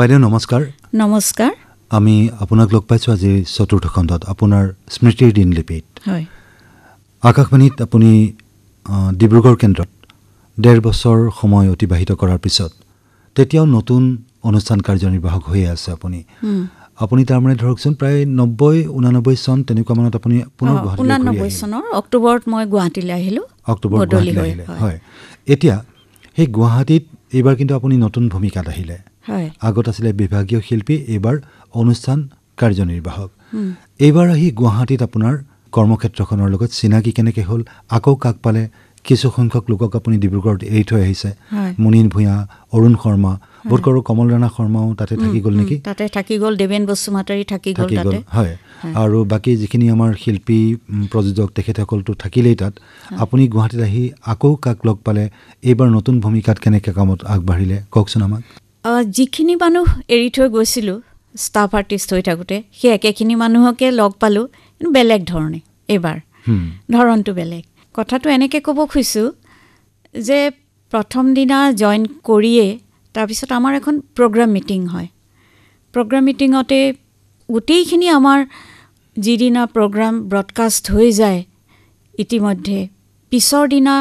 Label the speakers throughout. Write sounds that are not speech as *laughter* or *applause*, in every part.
Speaker 1: বাইদেউ নমস্কাৰ নমস্কাৰ আমি আপোনাক লগ পাইছোঁ আজি চতুৰ্থ খণ্ডত আপোনাৰ স্মৃতিৰ দিনলিপিত হয় আকাশবাণীত আপুনি ডিব্ৰুগড় কেন্দ্ৰত ডেৰ বছৰ সময় অতিবাহিত কৰাৰ পিছত তেতিয়াও নতুন অনুষ্ঠান কাৰ্যনিৰ্বাহক হৈয়ে আছে আপুনি আপুনি তাৰমানে ধৰকচোন প্ৰায় নব্বৈ ঊনানব্বৈ চন তেনেকুৱা মানত আপুনি
Speaker 2: অক্টোবৰত মই গুৱাহাটীলৈ আহিলোঁ
Speaker 1: অক্টোবৰ হয় এতিয়া সেই গুৱাহাটীত এইবাৰ কিন্তু আপুনি নতুন ভূমিকাত আহিলে আগত আছিলে বিভাগীয় শিল্পী এইবাৰ অনুষ্ঠান কাৰ্যনিৰ্বাহক এইবাৰ আহি গুৱাহাটীত আপোনাৰ কৰ্মক্ষেত্ৰখনৰ লগত চিনাকি কেনেকৈ হ'ল আকৌ কাক পালে কিছুসংখ্যক লোকক আপুনি ডিব্ৰুগড়ত এৰি থৈ আহিছে মুনীন ভূঞা অৰুণ শৰ্মা বোধ কৰো কমল ৰাণা শৰ্মাও তাতে থাকি গ'ল নেকি
Speaker 2: তাতে থাকি গ'ল দেৱেন বসুমাতাৰী থাকি থাকি গ'ল
Speaker 1: হয় আৰু বাকী যিখিনি আমাৰ শিল্পী প্ৰযোজক তেখেতসকলতো থাকিলেই তাত আপুনি গুৱাহাটীত আহি আকৌ কাক লগ পালে এইবাৰ নতুন ভূমিকাত কেনেকৈ কামত আগবাঢ়িলে কওকচোন আমাক
Speaker 2: যিখিনি মানুহ এৰি থৈ গৈছিলোঁ ষ্টাফ আৰ্টিষ্ট হৈ থাকোঁতে সেই একেখিনি মানুহকে লগ পালোঁ কিন্তু বেলেগ ধৰণে এইবাৰ ধৰণটো বেলেগ কথাটো এনেকৈ ক'ব খুজিছোঁ যে প্ৰথম দিনা জইন কৰিয়ে তাৰপিছত আমাৰ এখন প্ৰগ্ৰাম মিটিং হয় প্ৰগ্ৰাম মিটিঙতে গোটেইখিনি আমাৰ যিদিনা প্ৰগ্ৰাম ব্ৰডকাষ্ট হৈ যায় ইতিমধ্যে পিছৰ দিনা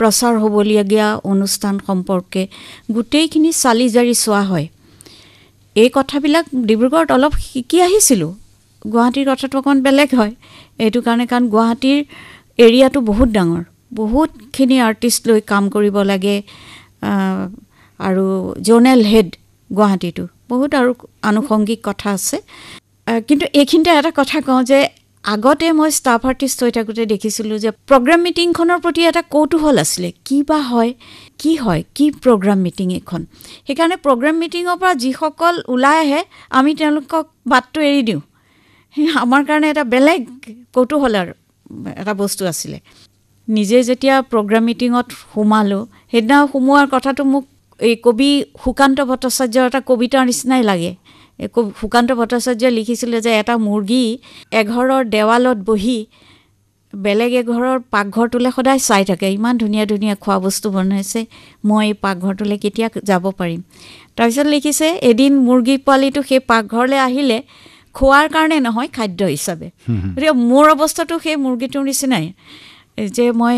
Speaker 2: প্ৰচাৰ হ'বলগীয়া অনুষ্ঠান সম্পৰ্কে গোটেইখিনি চালি জাৰি চোৱা হয় এই কথাবিলাক ডিব্ৰুগড়ত অলপ শিকি আহিছিলোঁ গুৱাহাটীৰ কথাটো অকণ বেলেগ হয় এইটো কাৰণে কাৰণ গুৱাহাটীৰ এৰিয়াটো বহুত ডাঙৰ বহুতখিনি আৰ্টিষ্ট লৈ কাম কৰিব লাগে আৰু জ'নেল হেড গুৱাহাটীটো বহুত আৰু আনুষংগিক কথা আছে কিন্তু এইখিনিতে এটা কথা কওঁ যে আগতে মই ষ্টাফ আৰ্টিষ্ট হৈ থাকোঁতে দেখিছিলোঁ যে প্ৰগ্ৰেম মিটিংখনৰ প্ৰতি এটা কৌতূহল আছিলে কি বা হয় কি হয় কি প্ৰগ্ৰাম মিটিং এইখন সেইকাৰণে প্ৰগ্ৰেম মিটিঙৰ পৰা যিসকল ওলাই আহে আমি তেওঁলোকক বাটটো এৰি দিওঁ আমাৰ কাৰণে এটা বেলেগ কৌতূহলৰ এটা বস্তু আছিলে নিজে যেতিয়া প্ৰগ্ৰেম মিটিঙত সোমালোঁ সেইদিনা সোমোৱাৰ কথাটো মোক এই কবি সুকান্ত ভট্টাচাৰ্যৰ এটা কবিতাৰ নিচিনাই লাগে একো শুকান্ত ভট্টাচাৰ্যই লিখিছিলে যে এটা মুৰ্গী এঘৰৰ দেৱালত বহি বেলেগ এঘৰৰ পাকঘৰটোলৈ সদায় চাই থাকে ইমান ধুনীয়া ধুনীয়া খোৱা বস্তু বনাইছে মই এই পাকঘৰটোলৈ কেতিয়া যাব পাৰিম তাৰপিছত লিখিছে এদিন মুৰ্গী পোৱালিটো সেই পাকঘৰলৈ আহিলে খোৱাৰ কাৰণে নহয় খাদ্য হিচাপে গতিকে মোৰ অৱস্থাটো সেই মুৰ্গীটোৰ নিচিনাই যে মই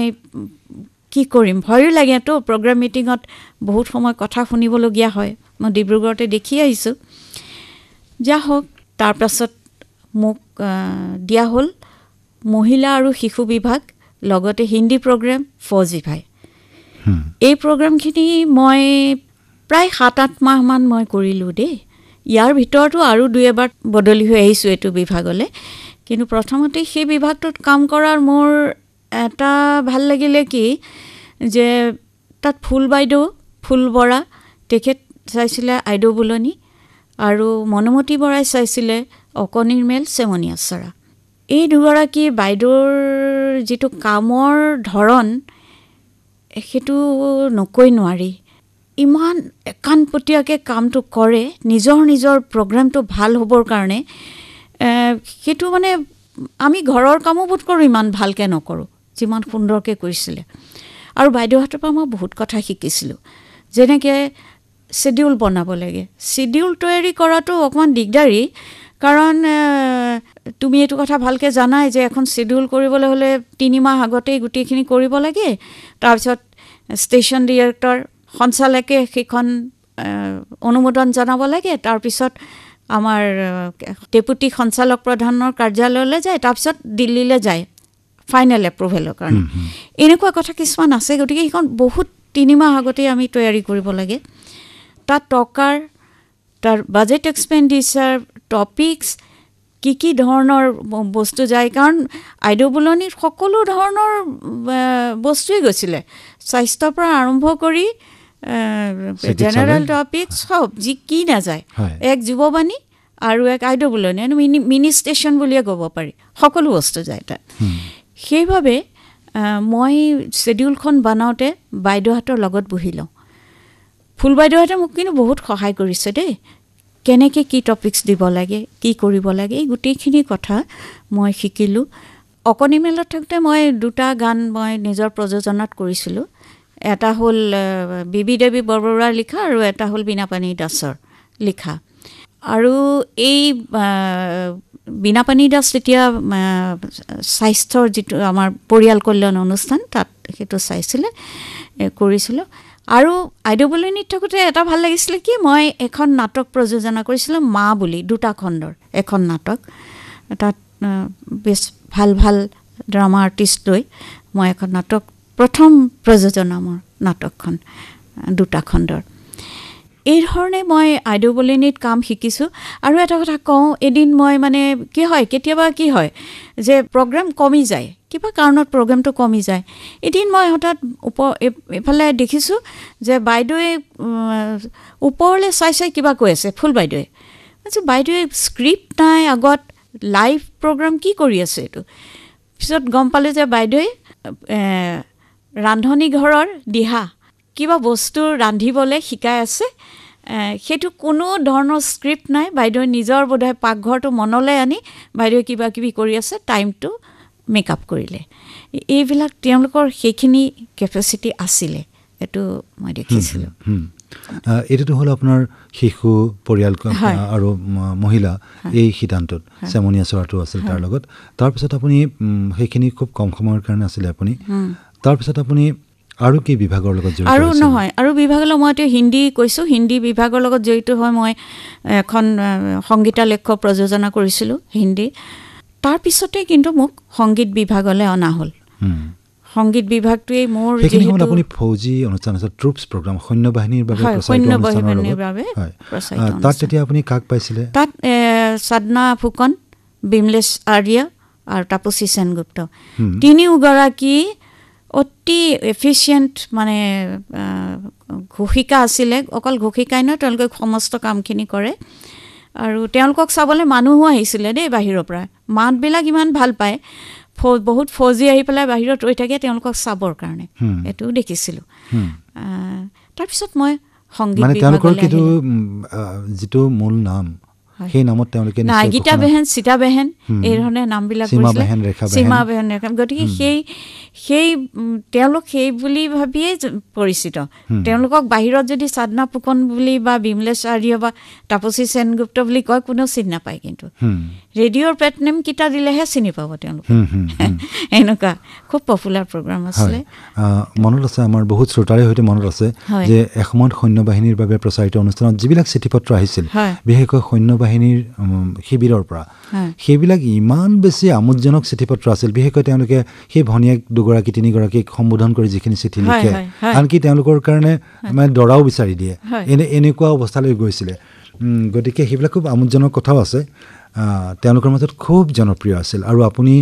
Speaker 2: কি কৰিম ভয়ো লাগেতো প্ৰগ্ৰেম মিটিঙত বহুত সময় কথা শুনিবলগীয়া হয় মই ডিব্ৰুগড়তে দেখি আহিছোঁ যা হওক তাৰপাছত মোক দিয়া হ'ল মহিলা আৰু শিশু বিভাগ লগতে হিন্দী প্ৰগ্ৰেম ফৌজি ভাই এই প্ৰগ্ৰেমখিনি মই প্ৰায় সাত আঠ মাহমান মই কৰিলোঁ দেই ইয়াৰ ভিতৰতো আৰু দুই এবাৰ বদলি হৈ আহিছোঁ এইটো বিভাগলৈ কিন্তু প্ৰথমতে সেই বিভাগটোত কাম কৰাৰ মোৰ এটা ভাল লাগিলে কি যে তাত ফুল বাইদেউ ফুল বৰা তেখেত চাইছিলে আইদেউ বুলনি আৰু মনোমতী বৰাই চাইছিলে অকণিৰ মেল চেমনীয়া চৰা এই দুগৰাকী বাইদেউৰ যিটো কামৰ ধৰণ সেইটো নকৈ নোৱাৰি ইমান একানপতীয়াকৈ কামটো কৰে নিজৰ নিজৰ প্ৰগ্ৰেমটো ভাল হ'বৰ কাৰণে সেইটো মানে আমি ঘৰৰ কামো বোধ কৰোঁ ইমান ভালকৈ নকৰোঁ যিমান সুন্দৰকৈ কৰিছিলে আৰু বাইদেউহঁতৰ পৰা মই বহুত কথা শিকিছিলোঁ যেনেকৈ ছিডিউল বনাব লাগে ছিডিউল তৈয়াৰী কৰাটো অকণমান দিগদাৰী কাৰণ তুমি এইটো কথা ভালকৈ জানাই যে এখন ছিডিউল কৰিবলৈ হ'লে তিনিমাহ আগতেই গোটেইখিনি কৰিব লাগে তাৰপিছত ষ্টেচন ডিৰেক্টৰ সঞ্চালকে সেইখন অনুমোদন জনাব লাগে তাৰপিছত আমাৰ ডেপুটি সঞ্চালক প্ৰধানৰ কাৰ্যালয়লৈ যায় তাৰপিছত দিল্লীলৈ যায় ফাইনেল এপ্ৰুভেলৰ কাৰণে এনেকুৱা কথা কিছুমান আছে গতিকে সেইখন বহুত তিনিমাহ আগতেই আমি তৈয়াৰী কৰিব লাগে এটা টকাৰ তাৰ বাজেট এক্সপেণ্ডিচাৰ টপিকছ কি কি ধৰণৰ বস্তু যায় কাৰণ আইদবোলনিত সকলো ধৰণৰ বস্তুৱেই গৈছিলে স্বাস্থ্যৰ পৰা আৰম্ভ কৰি জেনেৰেল টপিক চব যি কি নাযায় এক যুৱবাণী আৰু এক আইদবোলনি মিনি মিনি ষ্টেচন বুলিয়ে ক'ব পাৰি সকলো বস্তু যায় তাত সেইবাবে মই শ্বেডিউলখন বনাওঁতে বাইদেউহঁতৰ লগত বহি লওঁ ফুল বাইদেউহঁতে মোক কিন্তু বহুত সহায় কৰিছে দেই কেনেকৈ কি টপিকছ দিব লাগে কি কৰিব লাগে এই গোটেইখিনি কথা মই শিকিলোঁ অকণি মেলত থাকোঁতে মই দুটা গান মই নিজৰ প্ৰযোজনাত কৰিছিলোঁ এটা হ'ল বিবি দেৱী বৰবৰুৱাৰ লিখা আৰু এটা হ'ল বীণাপাণী দাসৰ লিখা আৰু এই বীণাপাণী দাস যেতিয়া স্বাস্থ্যৰ যিটো আমাৰ পৰিয়াল কল্যাণ অনুষ্ঠান তাত সেইটো চাইছিলে কৰিছিলোঁ আৰু আইডব্লিউ নিত থাকোঁতে এটা ভাল লাগিছিলে কি মই এখন নাটক প্ৰযোজনা কৰিছিলোঁ মা বুলি দুটা খণ্ডৰ এখন নাটক তাত বেছ ভাল ভাল ড্ৰামা আৰ্টিষ্ট লৈ মই এখন নাটক প্ৰথম প্ৰযোজনা মোৰ নাটকখন দুটা খণ্ডৰ এই ধৰণে মই আইডিঅ'বলিনিত কাম শিকিছোঁ আৰু এটা কথা কওঁ এদিন মই মানে কি হয় কেতিয়াবা কি হয় যে প্ৰগ্ৰেম কমি যায় কিবা কাৰণত প্ৰগ্ৰেমটো কমি যায় এদিন মই হঠাৎ উপ এইফালে দেখিছোঁ যে বাইদেৱে ওপৰলৈ চাই চাই কিবা কৈ আছে ফুল বাইদেৱে আচ্ছা বাইদেৱে স্ক্ৰিপ্ট নাই আগত লাইভ প্ৰগ্ৰেম কি কৰি আছে এইটো পিছত গম পালোঁ যে বাইদেৱে ৰান্ধনীঘৰৰ দিহা কিবা বস্তু ৰান্ধিবলৈ শিকাই আছে সেইটো কোনো ধৰণৰ স্ক্ৰিপ্ট নাই বাইদেউ নিজৰ বোধহয় পাকঘৰটো মনলৈ আনি বাইদেউ কিবাকিবি কৰি আছে টাইমটো মেকআপ কৰিলে এইবিলাক তেওঁলোকৰ সেইখিনি কেপাচিটি আছিলে এইটো মই দেখিছিলোঁ
Speaker 1: এইটোতো হ'ল আপোনাৰ শিশু পৰিয়াল আৰু মহিলা এই সিদ্ধান্তত চেমনীয়া চৰাটো আছিল তাৰ লগত তাৰপিছত আপুনি সেইখিনি খুব কম সময়ৰ কাৰণে আছিলে আপুনি তাৰপিছত আপুনি আৰু কি বিভাগৰ লগত জড়িত আৰু
Speaker 2: নহয় আৰু বিভাগলৈ মই এতিয়া হিন্দী কৈছোঁ হিন্দী বিভাগৰ লগত জড়িত হৈ মই এখন সংগীতালেখ্য প্ৰযোজনা কৰিছিলোঁ হিন্দী তাৰপিছতে কিন্তু মোক সংগীত বিভাগলৈ অনা হ'ল সংগীত বিভাগটোৱেই মোৰ আপুনি
Speaker 1: ফৌজী অনুষ্ঠান আছে ট্ৰুপছ প্ৰগ্ৰাম সৈন্য বাহিনীৰ বাবে সৈন্য বাহিনীৰ বাবে তাত তেতিয়া আপুনি কাক পাইছিলে
Speaker 2: তাত চাদনা ফুকন বিমলেশ আৰ্য আৰু তাপসী সেনগুপ্ত তিনিওগৰাকী অতি এফিচিয়েণ্ট মানে ঘোষিকা আছিলে অকল ঘোষিকাই নহয় তেওঁলোকে সমস্ত কামখিনি কৰে আৰু তেওঁলোকক চাবলৈ মানুহো আহিছিলে দেই বাহিৰৰ পৰা মাতবিলাক ইমান ভাল পায় ফ বহুত ফৌজি আহি পেলাই বাহিৰত ৰৈ থাকে তেওঁলোকক চাবৰ কাৰণে এইটো দেখিছিলোঁ তাৰপিছত মই সংগীত মানে তেওঁলোকৰ কিন্তু
Speaker 1: যিটো মূল নাম
Speaker 2: সেই নামত তেওঁলোকে নাগিতা বেহেন চিতা বেহেন এইধৰণে নামবিলাক বেহেন সীমা বেহেন গতিকে সেই সেই তেওঁলোক সেই বুলি ভাবিয়েই পৰিচিত তেওঁলোকক বাহিৰত যদি চাদনা ফুকন বুলি বা বিমলেশ্বৰ্য বা তাপসী সেনগুপ্ত বুলি কয় কোনেও চিন নাপায় কিন্তু ৰেডিঅ'ৰ পেট নেম কিটা দিলেহে চিনি পাব তেওঁলোকে *laughs* এনেকুৱা খুব পপুলাৰ প্ৰগ্ৰাম আছিলে
Speaker 1: মনত আছে আমাৰ বহুত শ্ৰোতাৰে সৈতে মনত আছে যে এসময়ত সৈন্য বাহিনীৰ বাবে প্ৰচাৰিত অনুষ্ঠানত যিবিলাক চিঠি পত্ৰ আহিছিল বিশেষকৈ সৈন্য বাহিনীৰ শিবিৰৰ পৰা সেইবিলাক ইমান বেছি আমোদজনক চিঠি পত্ৰ আছিল বিশেষকৈ তেওঁলোকে সেই ভনীয়েক দুগৰাকী তিনিগৰাকীক সম্বোধন কৰি যিখিনি চিঠি লিখে আনকি তেওঁলোকৰ কাৰণে মানে দৰাও বিচাৰি দিয়ে এনেকুৱা অৱস্থালৈ গৈছিলে গতিকে সেইবিলাক খুব আমোদজনক কথাও আছে তেওঁলোকৰ মাজত খুব জনপ্ৰিয় আছিল আৰু আপুনি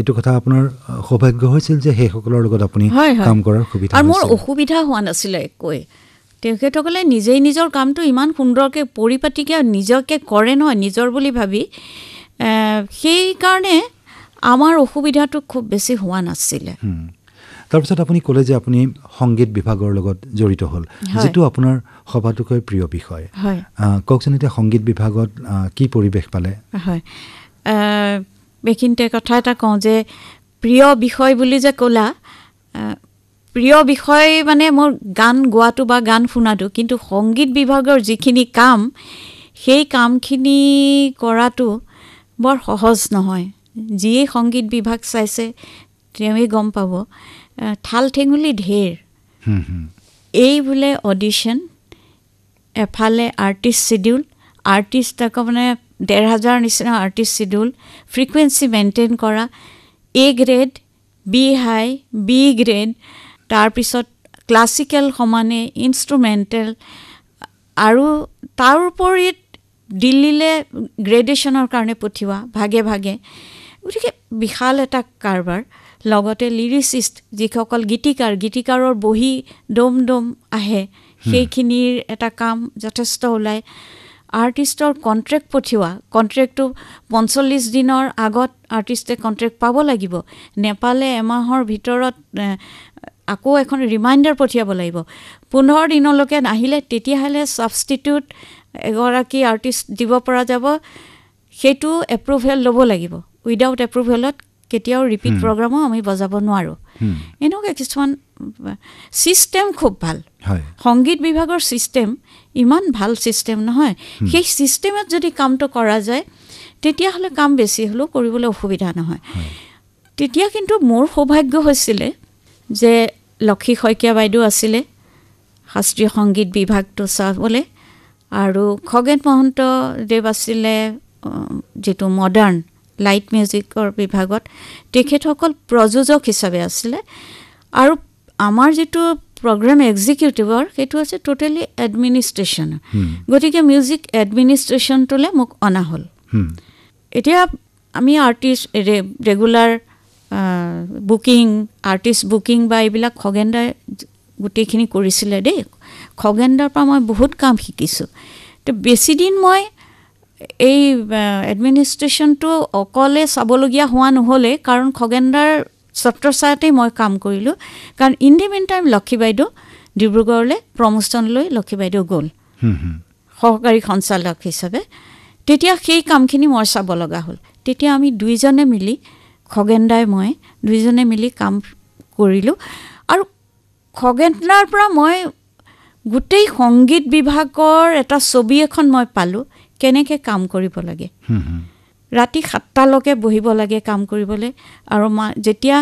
Speaker 1: এইটো কথা আপোনাৰ সৌভাগ্য হৈছিল যে সেইসকলৰ লগত আপুনি কাম কৰাৰ সুবিধা আৰু মোৰ
Speaker 2: অসুবিধা হোৱা নাছিলে একোৱেই তেখেতসকলে নিজেই নিজৰ কামটো ইমান সুন্দৰকৈ পৰিপাটিকৈ নিজকে কৰে নহয় নিজৰ বুলি ভাবি সেইকাৰণে আমাৰ অসুবিধাটো খুব বেছি হোৱা নাছিলে
Speaker 1: তাৰপিছত আপুনি ক'লে যে আপুনি সংগীত বিভাগৰ লগত জড়িত হ'ল যিটো আপোনাৰ সবাতোকৈ প্ৰিয় বিষয় কওকচোন এতিয়া সংগীত বিভাগত কি পৰিৱেশ পালে
Speaker 2: হয় এইখিনিতে কথা এটা কওঁ যে প্ৰিয় বিষয় বুলি যে ক'লা প্ৰিয় বিষয় মানে মোৰ গান গোৱাটো বা গান শুনাটো কিন্তু সংগীত বিভাগৰ যিখিনি কাম সেই কামখিনি কৰাটো বৰ সহজ নহয় যিয়েই সংগীত বিভাগ চাইছে তেওঁৱেই গম পাব ঠাল ঠেঙুলি ঢেৰ এই বোলে অডিশ্যন এফালে আৰ্টিষ্ট শ্বিডিউল আৰ্টিষ্ট আকৌ মানে ডেৰ হাজাৰ নিচিনা আৰ্টিষ্ট শ্বিডিউল ফ্ৰিকুৱেঞ্চি মেইনটেইন কৰা A grade B high B grade তাৰপিছত ক্লাছিকেল সমানে ইনষ্ট্ৰুমেণ্টেল আৰু তাৰ উপৰি দিল্লীলৈ গ্ৰেডুৱেশ্যনৰ কাৰণে পঠিওৱা ভাগে ভাগে গতিকে বিশাল এটা কাৰবাৰ লগতে লিৰিচিষ্ট যিসকল গীতিকাৰ গীতিকাৰৰ বহী ডম ডম আহে সেইখিনিৰ এটা কাম যথেষ্ট ওলায় আৰ্টিষ্টৰ কণ্ট্ৰেক্ট পঠিওৱা কণ্ট্ৰেক্টটো পঞ্চল্লিছ দিনৰ আগত আৰ্টিষ্টে কণ্ট্ৰেক্ট পাব লাগিব নেপালে এমাহৰ ভিতৰত আকৌ এখন ৰিমাইণ্ডাৰ পঠিয়াব লাগিব পোন্ধৰ দিনলৈকে নাহিলে তেতিয়াহ'লে ছাবষ্টিটিউট এগৰাকী আৰ্টিষ্ট দিব পৰা যাব সেইটো এপ্ৰুভেল ল'ব লাগিব উইডাউট এপ্ৰুভেলত কেতিয়াও ৰিপিট প্ৰগ্ৰামো hmm. আমি বজাব নোৱাৰোঁ hmm. এনেকুৱা কিছুমান ছিষ্টেম খুব ভাল সংগীত বিভাগৰ ছিষ্টেম ইমান ভাল ছিষ্টেম নহয় hmm. সেই ছিষ্টেমত যদি কামটো কৰা যায় তেতিয়াহ'লে কাম বেছি হ'লেও কৰিবলৈ অসুবিধা নহয় তেতিয়া কিন্তু মোৰ সৌভাগ্য হৈছিলে যে লক্ষী শইকীয়া বাইদেউ আছিলে শাস্ত্ৰীয় সংগীত বিভাগটো চাবলৈ আৰু খগেন মহন্তদেৱ আছিলে যিটো মডাৰ্ণ লাইট মিউজিকৰ বিভাগত তেখেতসকল প্ৰযোজক হিচাপে আছিলে আৰু আমাৰ যিটো প্ৰগ্ৰেম এক্সিকিউটিভৰ সেইটো আছে ট'টেলি এডমিনিষ্ট্ৰেশ্যন গতিকে মিউজিক এডমিনিষ্ট্ৰেশ্যনটোলৈ মোক অনা হ'ল এতিয়া আমি artist regular booking artist booking বা এইবিলাক খগেন্দ্ৰাই গোটেইখিনি কৰিছিলে দেই খগেন্দ্ৰাৰ পৰা মই বহুত কাম শিকিছোঁ তো বেছিদিন মই এই এডমিনিষ্ট্ৰেশ্যনটো অকলে চাবলগীয়া হোৱা নহ'লে কাৰণ খগেন্দাৰ ছত্ৰচায়তেই মই কাম কৰিলোঁ কাৰণ in the meantime Lakshmi বাইদেউ ডিব্ৰুগড়লৈ প্ৰমোচন লৈ লক্ষী বাইদেউ গ'ল সহকাৰী সঞ্চালক হিচাপে তেতিয়া সেই কামখিনি মই চাব লগা হ'ল তেতিয়া আমি দুইজনে মিলি খগেন্দাই মই দুইজনে মিলি কাম কৰিলোঁ আৰু খগেন্দাৰ পৰা মই গোটেই সংগীত বিভাগৰ এটা ছবি এখন মই পালোঁ কেনেকৈ কাম কৰিব লাগে ৰাতি সাতটালৈকে বহিব লাগে কাম কৰিবলৈ আৰু যেতিয়া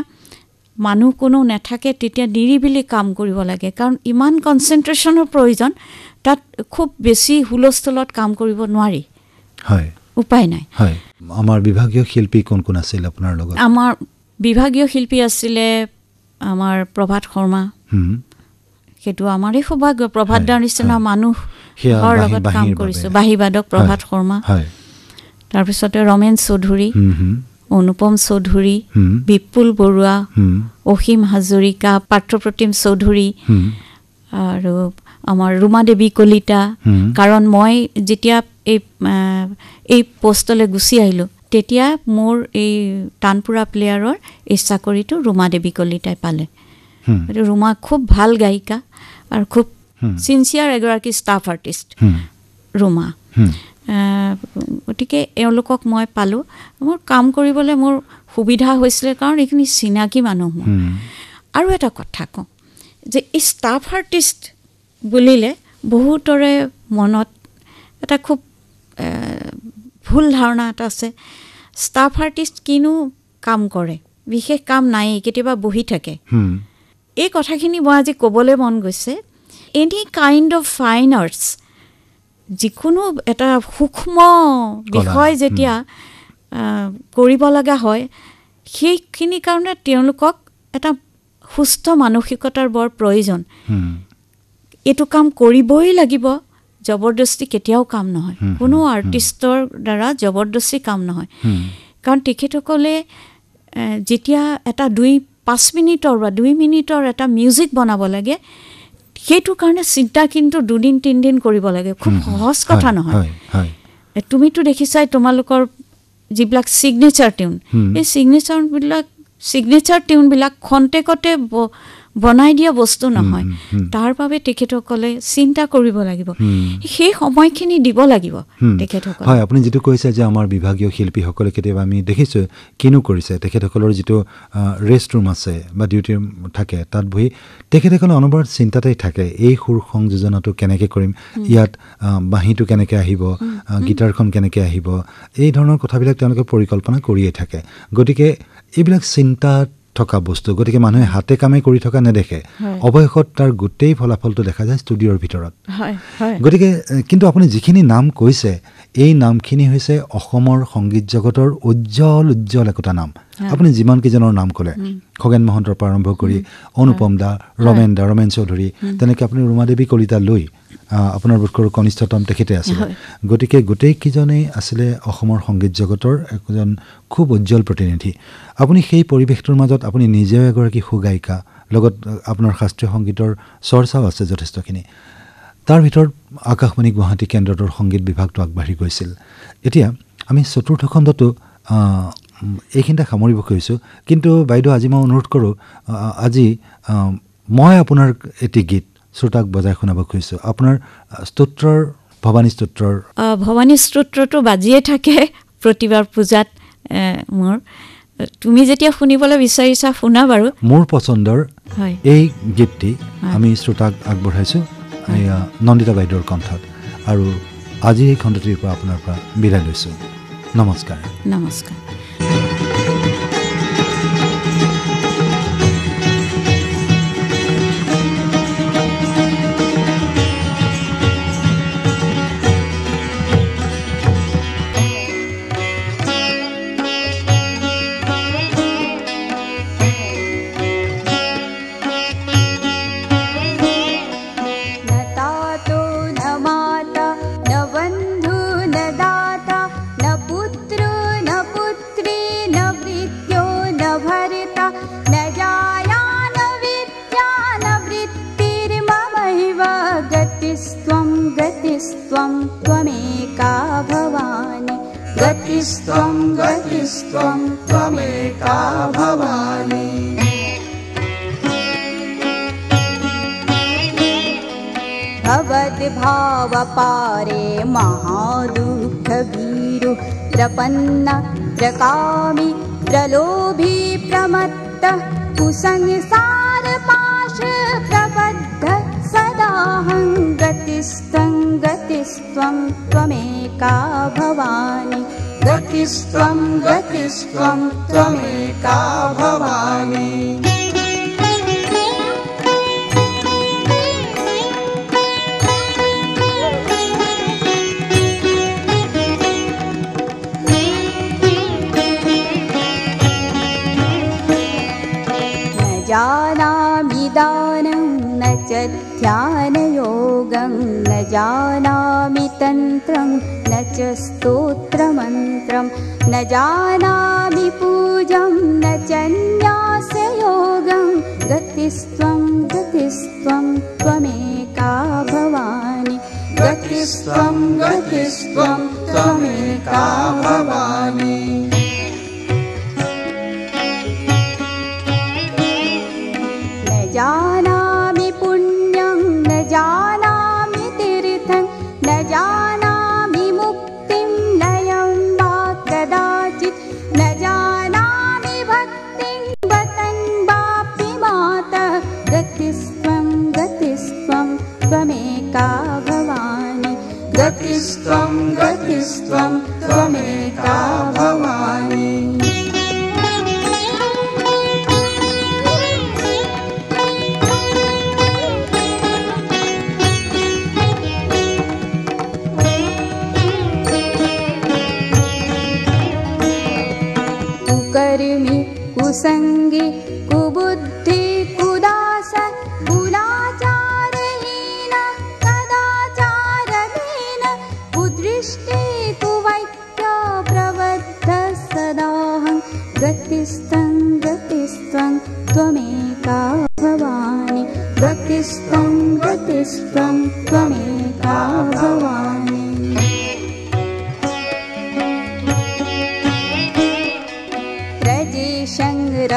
Speaker 2: মানুহ কোনো নাথাকে তেতিয়া নিৰিবিলি কাম কৰিব লাগে কাৰণ ইমান কনচেনট্ৰেশ্যনৰ প্ৰয়োজন তাত খুব বেছি হুলস্থুলত কাম কৰিব নোৱাৰি হয় উপায় নাই
Speaker 1: হয় আমাৰ বিভাগীয় শিল্পী কোন কোন আছিল আপোনাৰ
Speaker 2: লগত আমাৰ বিভাগীয় শিল্পী আছিলে আমাৰ প্ৰভাত শৰ্মা সেইটো আমাৰে সৌভাগ্য প্ৰভাত দাৰ্শনা মানুহ
Speaker 3: লগত কাম কৰিছোঁ
Speaker 2: বাহীবাদক প্ৰভাত শৰ্মা তাৰপিছতে ৰমেন চৌধুৰী অনুপম চৌধুৰী বিপুল বৰুৱা অসীম হাজৰিকা পাৰ্থপ্ৰতিম চৌধুৰী আৰু আমাৰ ৰুমাদেৱী কলিতা কাৰণ মই যেতিয়া এই এই পষ্টলৈ গুচি আহিলোঁ তেতিয়া মোৰ এই টানপুৰা প্লেয়াৰৰ এই চাকৰিটো ৰুমাদেৱী কলিতাই পালে গতিকে ৰুমা খুব ভাল গায়িকা আৰু খুব চিনচিয়াৰ এগৰাকী ষ্টাফ আৰ্টিষ্ট ৰুমা গতিকে এওঁলোকক মই পালোঁ মোৰ কাম কৰিবলৈ মোৰ সুবিধা হৈছিলে কাৰণ এইখিনি চিনাকি মানুহ মই আৰু এটা কথা কওঁ যে এই ষ্টাফ আৰ্টিষ্ট বুলিলে বহুতৰে মনত এটা খুব ভুল ধাৰণা এটা আছে ষ্টাফ আৰ্টিষ্ট কিনো কাম কৰে বিশেষ কাম নাই কেতিয়াবা বহি থাকে এই কথাখিনি মই আজি ক'বলৈ মন গৈছে any kind of fine arts যিকোনো এটা সূক্ষ্ম বিষয় যেতিয়া কৰিব লগা হয় সেইখিনি কাৰণে তেওঁলোকক এটা সুস্থ মানসিকতাৰ বৰ প্ৰয়োজন এইটো কাম কৰিবই লাগিব জবৰদস্তি কেতিয়াও কাম নহয় কোনো আৰ্টিষ্টৰ দ্বাৰা জবৰদস্তি কাম নহয় কাৰণ তেখেতসকলে যেতিয়া এটা দুই পাঁচ মিনিটৰ বা দুই মিনিটৰ এটা মিউজিক বনাব লাগে সেইটো কাৰণে চিন্তা কিন্তু দুদিন তিনিদিন কৰিব লাগে খুব সহজ কথা নহয় তুমিতো দেখিছাই তোমালোকৰ যিবিলাক ছিগনেচাৰ টিউন এই ছিগনেচাৰবিলাক ছিগনেচাৰ টিউনবিলাক খন্তেকতে বনাই দিয়া বস্তু নহয় তাৰ বাবে তেখেতসকলে চিন্তা কৰিব লাগিব সেই সময়খিনি দিব লাগিব তেখেতসকল হয়
Speaker 1: আপুনি যিটো কৈছে যে আমাৰ বিভাগীয় শিল্পীসকলে কেতিয়াবা আমি দেখিছোঁ কিনো কৰিছে তেখেতসকলৰ যিটো ৰেষ্ট ৰুম আছে বা ডিউটি ৰুম থাকে তাত বহি তেখেতসকলে অনবৰত চিন্তাতে থাকে এই সুৰ সংযোজনাটো কেনেকৈ কৰিম ইয়াত বাঁহীটো কেনেকৈ আহিব গীটাৰখন কেনেকৈ আহিব এই ধৰণৰ কথাবিলাক তেওঁলোকে পৰিকল্পনা কৰিয়ে থাকে গতিকে এইবিলাক চিন্তাত থকা বস্তু গতিকে মানুহে হাতে কামে কৰি থকা নেদেখে অৱশেষত তাৰ গোটেই ফলাফলটো দেখা যায় ষ্টুডিঅ'ৰ ভিতৰত গতিকে কিন্তু আপুনি যিখিনি নাম কৈছে এই নামখিনি হৈছে অসমৰ সংগীত জগতৰ উজ্জ্বল উজ্জ্বল একোটা নাম আপুনি যিমানকেইজনৰ নাম ক'লে খগেন মহন্তৰ পৰা আৰম্ভ কৰি অনুপম দা ৰমেন দা ৰমেন চৌধুৰী তেনেকৈ আপুনি ৰুমাদেৱী কলিতা লৈ আপোনাৰ বোধকৰো কনিষ্ঠতম তেখেতে আছিলে গতিকে গোটেইকেইজনেই আছিলে অসমৰ সংগীত জগতৰ একোজন খুব উজ্জ্বল প্ৰতিনিধি আপুনি সেই পৰিৱেশটোৰ মাজত আপুনি নিজেও এগৰাকী সুগায়িকা লগত আপোনাৰ শাস্ত্ৰীয় সংগীতৰ চৰ্চাও আছে যথেষ্টখিনি তাৰ ভিতৰত আকাশবাণী গুৱাহাটী কেন্দ্ৰটোৰ সংগীত বিভাগটো আগবাঢ়ি গৈছিল এতিয়া আমি চতুৰ্থ খণ্ডটো এইখিনিতে সামৰিব খুজিছোঁ কিন্তু বাইদেউ আজি মই অনুৰোধ কৰোঁ আজি মই আপোনাৰ এটি গীত শ্ৰোতাক বজাই শুনাব খুজিছোঁ আপোনাৰ স্তোত্ৰৰ ভৱানী স্তোত্ৰৰ
Speaker 2: ভৱানী স্তোত্ৰটো বাজিয়ে থাকে প্ৰতিবাৰ পূজাত মোৰ তুমি যেতিয়া শুনিবলৈ বিচাৰিছা শুনা বাৰু
Speaker 1: মোৰ পচন্দৰ এই গীতটি আমি শ্ৰোতাক আগবঢ়াইছোঁ নন্দিতা বাইদেউৰ কণ্ঠত আৰু আজি এই খণ্ডটিৰ পৰা আপোনাৰ পৰা বিদায় লৈছোঁ নমস্কাৰ
Speaker 2: নমস্কাৰ
Speaker 3: भवद्भावपारे प्रकामि प्रपन्ना प्रमत्त कुसंसारपाश प्रमत्त सदाहं गतिस्त्वं गतिस्त्वं त्वमेका भवानि गतिस्त्वं गतिस्त्वं त्वमेका भवानि च स्तोत्रमन्त्रं न जानामि पूजं न चन्यासयोगं गतिस्त्वं गतिस्त्वं त्वमेका भवानि गतिस्त्वं गतिस्त्वं त्वमेका भवानि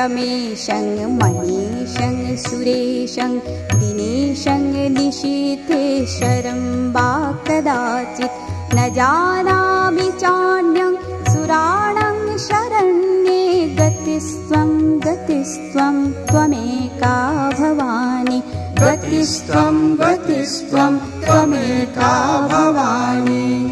Speaker 3: रमेशं महेशं सुरेशं दिनेशं निशीथे शरं वा कदाचित् न जानामि चान्यं सुराणं शरण्ये गतिस्त्वं गतिस्त्वं त्वमेका भवानि गतिस्त्वं गतिस्त्वं त्वमेका भवानि